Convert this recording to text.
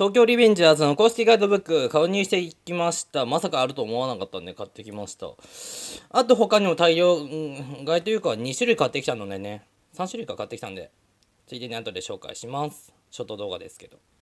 東京リベンジャーズの公式ガイドブック購入していきました。まさかあると思わなかったんで買ってきました。あと他にも大量、ん、買いというか2種類買ってきたのでね、3種類か買ってきたんで、ついでに後で紹介します。ショート動画ですけど。